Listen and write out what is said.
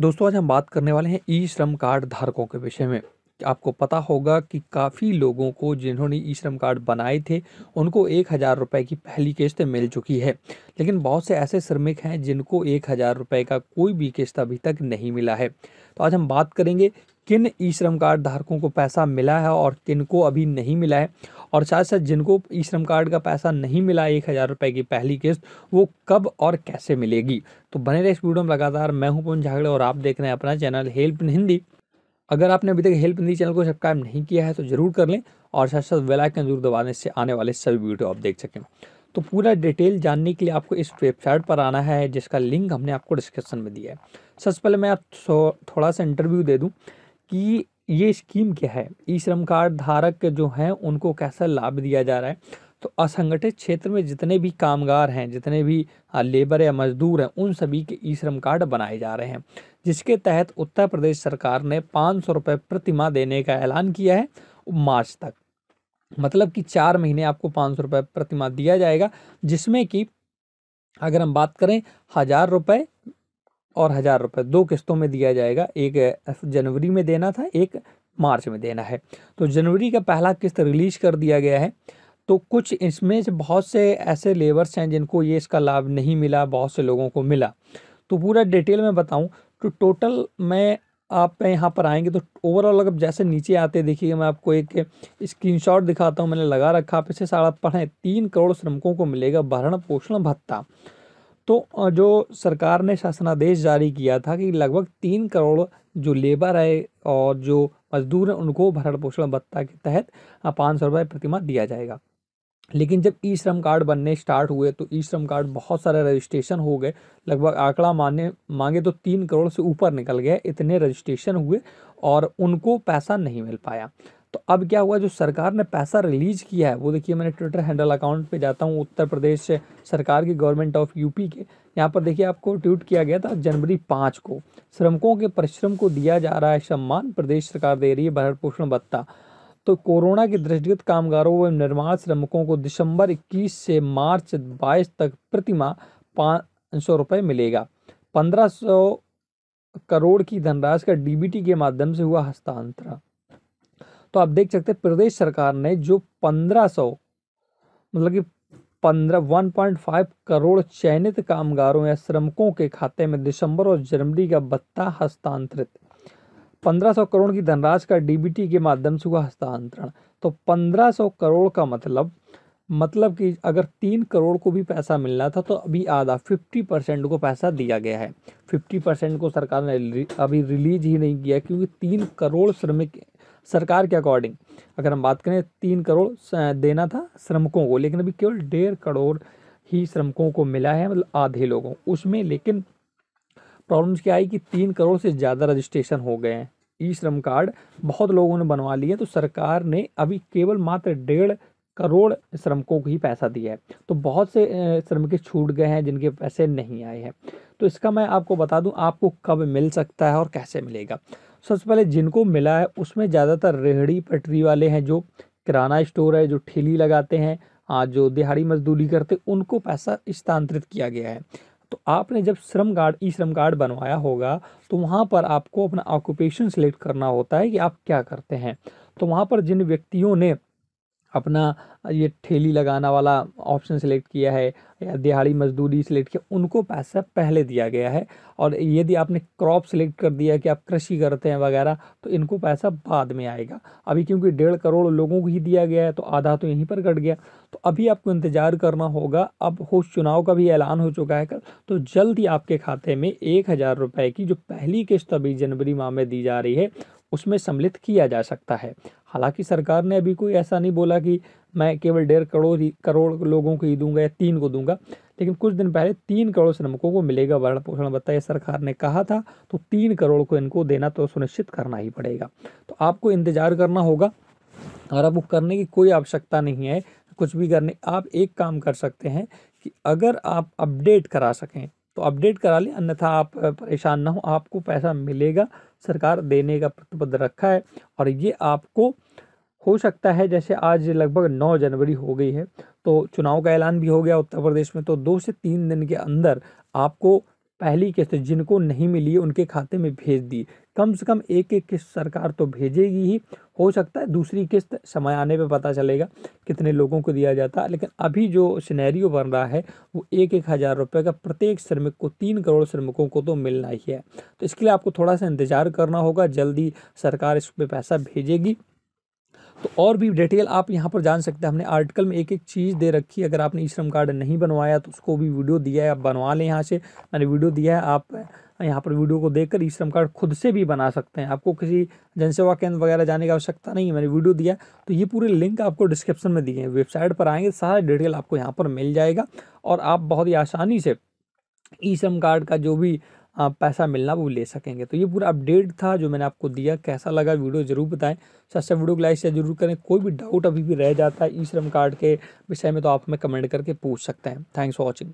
दोस्तों आज हम बात करने वाले हैं ई श्रम कार्ड धारकों के विषय में आपको पता होगा कि काफ़ी लोगों को जिन्होंने ई श्रम कार्ड बनाए थे उनको एक हज़ार रुपये की पहली किस्त मिल चुकी है लेकिन बहुत से ऐसे श्रमिक हैं जिनको एक हज़ार रुपये का कोई भी किस्त अभी तक नहीं मिला है तो आज हम बात करेंगे किन ई श्रम कार्ड धारकों को पैसा मिला है और किन को अभी नहीं मिला है और साथ साथ जिनको ई श्रम कार्ड का पैसा नहीं मिला एक हज़ार रुपये की पहली किस्त वो कब और कैसे मिलेगी तो बने रहे इस वीडियो में लगातार मैं हूं पुन झागड़े और आप देख रहे हैं अपना चैनल हेल्प इन हिंदी अगर आपने अभी तक हेल्प हिंदी चैनल को सब्सक्राइब नहीं किया है तो जरूर कर लें और साथ साथ बेल जरूर दबाने से आने वाले सभी वीडियो आप देख सकें तो पूरा डिटेल जानने के लिए आपको इस वेबसाइट पर आना है जिसका लिंक हमने आपको डिस्क्रिप्शन में दिया है सबसे पहले मैं आप थोड़ा सा इंटरव्यू दे दूँ कि ये स्कीम क्या है ई श्रम कार्ड धारक जो हैं उनको कैसा लाभ दिया जा रहा है तो असंगठित क्षेत्र में जितने भी कामगार हैं जितने भी हाँ, लेबर या मजदूर हैं उन सभी के ई श्रम कार्ड बनाए जा रहे हैं जिसके तहत उत्तर प्रदेश सरकार ने पाँच सौ रुपये प्रतिमा देने का ऐलान किया है मार्च तक मतलब कि चार महीने आपको पाँच सौ रुपये प्रतिमा दिया जाएगा जिसमें कि अगर हम बात करें हज़ार रुपये और हज़ार रुपये दो किस्तों में दिया जाएगा एक जनवरी में देना था एक मार्च में देना है तो जनवरी का पहला किस्त रिलीज कर दिया गया है तो कुछ इसमें से बहुत से ऐसे लेबर्स हैं जिनको ये इसका लाभ नहीं मिला बहुत से लोगों को मिला तो पूरा डिटेल में बताऊं तो टोटल मैं आप यहाँ पर आएंगे तो ओवरऑल अगर जैसे नीचे आते देखिए मैं आपको एक स्क्रीनशॉट दिखाता हूँ मैंने लगा रखा आप इसे सारा पढ़ें तीन करोड़ श्रमिकों को मिलेगा भरण पोषण भत्ता तो जो सरकार ने शासनादेश जारी किया था कि लगभग तीन करोड़ जो लेबर है और जो मजदूर हैं उनको भरण पोषण भत्ता के तहत पाँच सौ रुपये प्रतिमा दिया जाएगा लेकिन जब ई श्रम कार्ड बनने स्टार्ट हुए तो ई श्रम कार्ड बहुत सारे रजिस्ट्रेशन हो गए लगभग आंकड़ा माने मांगे तो तीन करोड़ से ऊपर निकल गए इतने रजिस्ट्रेशन हुए और उनको पैसा नहीं मिल पाया तो अब क्या हुआ जो सरकार ने पैसा रिलीज किया है वो देखिए मैंने ट्विटर हैंडल अकाउंट पे जाता हूँ उत्तर प्रदेश सरकार की गवर्नमेंट ऑफ यूपी के यहाँ पर देखिए आपको ट्वीट किया गया था जनवरी पाँच को श्रमिकों के परिश्रम को दिया जा रहा है सम्मान प्रदेश सरकार दे रही है भरण पोषण भत्ता तो कोरोना के दृष्टिगत कामगारों व निर्माण श्रमिकों को दिसंबर इक्कीस से मार्च बाईस तक प्रतिमाह पाँच सौ रुपये मिलेगा सौ करोड़ की धनराशि का डीबीटी के माध्यम से हुआ हस्तांतरण तो आप देख सकते हैं प्रदेश सरकार ने जो पंद्रह सौ मतलब कि पंद्रह वन पॉइंट फाइव करोड़ चयनित कामगारों या श्रमिकों के खाते में दिसंबर और जनवरी का भत्ता हस्तांतरित पंद्रह सौ करोड़ की धनराशि का डीबीटी के माध्यम से हुआ हस्तांतरण तो पंद्रह सौ करोड़ का मतलब मतलब कि अगर तीन करोड़ को भी पैसा मिलना था तो अभी आधा फिफ्टी परसेंट को पैसा दिया गया है फिफ्टी परसेंट को सरकार ने अभी रिलीज ही नहीं किया क्योंकि तीन करोड़ श्रमिक सरकार के अकॉर्डिंग अगर हम बात करें तीन करोड़ देना था श्रमिकों को लेकिन अभी केवल डेढ़ करोड़ ही श्रमिकों को मिला है मतलब आधे लोगों उसमें लेकिन प्रॉब्लम्स क्या आई कि तीन करोड़ से ज़्यादा रजिस्ट्रेशन हो गए हैं ई श्रम कार्ड बहुत लोगों ने बनवा लिए तो सरकार ने अभी केवल मात्र डेढ़ करोड़ श्रमिकों को ही पैसा दिया है तो बहुत से श्रमिक छूट गए हैं जिनके पैसे नहीं आए हैं तो इसका मैं आपको बता दूं आपको कब मिल सकता है और कैसे मिलेगा सबसे पहले जिनको मिला है उसमें ज़्यादातर रेहड़ी पटरी वाले हैं जो किराना स्टोर है जो ठेली लगाते हैं आज जो दिहाड़ी मजदूरी करते उनको पैसा स्थानांतरित किया गया है तो आपने जब श्रम कार्ड ई श्रम कार्ड बनवाया होगा तो वहाँ पर आपको अपना ऑक्यूपेशन सिलेक्ट करना होता है कि आप क्या करते हैं तो वहाँ पर जिन व्यक्तियों ने अपना ये ठेली लगाना वाला ऑप्शन सेलेक्ट किया है या दिहाड़ी मजदूरी सेलेक्ट किया उनको पैसा पहले दिया गया है और यदि आपने क्रॉप सिलेक्ट कर दिया कि आप कृषि करते हैं वगैरह तो इनको पैसा बाद में आएगा अभी क्योंकि डेढ़ करोड़ लोगों को ही दिया गया है तो आधा तो यहीं पर कट गया तो अभी आपको इंतज़ार करना होगा अब हो चुनाव का भी ऐलान हो चुका है कल तो जल्द ही आपके खाते में एक हज़ार रुपये की जो पहली किस्त अभी जनवरी माह में दी जा रही है उसमें सम्मिलित किया जा सकता है हालांकि सरकार ने अभी कोई ऐसा नहीं बोला कि मैं केवल डेढ़ करोड़ ही करोड़ लोगों को ही दूंगा या तीन को दूंगा लेकिन कुछ दिन पहले तीन करोड़ श्रमिकों को मिलेगा भरण पोषण भत्ता ये सरकार ने कहा था तो तीन करोड़ को इनको देना तो सुनिश्चित करना ही पड़ेगा तो आपको इंतजार करना होगा और अब करने की कोई आवश्यकता नहीं है कुछ भी करने आप एक काम कर सकते हैं कि अगर आप अपडेट करा सकें तो अपडेट करा लें अन्यथा आप परेशान ना हो आपको पैसा मिलेगा सरकार देने का प्रतिबद्ध रखा है और ये आपको हो सकता है जैसे आज लगभग 9 जनवरी हो गई है तो चुनाव का ऐलान भी हो गया उत्तर प्रदेश में तो दो से तीन दिन के अंदर आपको पहली किस्त जिनको नहीं मिली है उनके खाते में भेज दी कम से कम एक एक किस्त सरकार तो भेजेगी ही हो सकता है दूसरी किस्त समय आने पे पता चलेगा कितने लोगों को दिया जाता है लेकिन अभी जो सिनेरियो बन रहा है वो एक एक हज़ार रुपये का प्रत्येक श्रमिक को तीन करोड़ श्रमिकों को तो मिलना ही है तो इसके लिए आपको थोड़ा सा इंतज़ार करना होगा जल्दी सरकार इस पर पैसा भेजेगी तो और भी डिटेल आप यहाँ पर जान सकते हैं हमने आर्टिकल में एक एक चीज़ दे रखी है अगर आपने ई श्रम कार्ड नहीं बनवाया तो उसको भी वीडियो दिया है आप बनवा लें यहाँ से मैंने वीडियो दिया है आप यहाँ पर वीडियो को देखकर ई श्रम कार्ड खुद से भी बना सकते हैं आपको किसी जनसेवा केंद्र वगैरह जाने की आवश्यकता नहीं है मैंने वीडियो दिया तो ये पूरे लिंक आपको डिस्क्रिप्शन में दिए हैं वेबसाइट पर आएंगे सारा डिटेल आपको यहाँ पर मिल जाएगा और आप बहुत ही आसानी से ई श्रम कार्ड का जो भी पैसा मिलना वो ले सकेंगे तो ये पूरा अपडेट था जो मैंने आपको दिया कैसा लगा वीडियो जरूर बताएं सबसे अच्छा वीडियो को लाइक शेयर जरूर करें कोई भी डाउट अभी भी रह जाता है ई श्रम कार्ड के विषय में तो आप हमें कमेंट करके पूछ सकते हैं थैंक्स फॉर वॉचिंग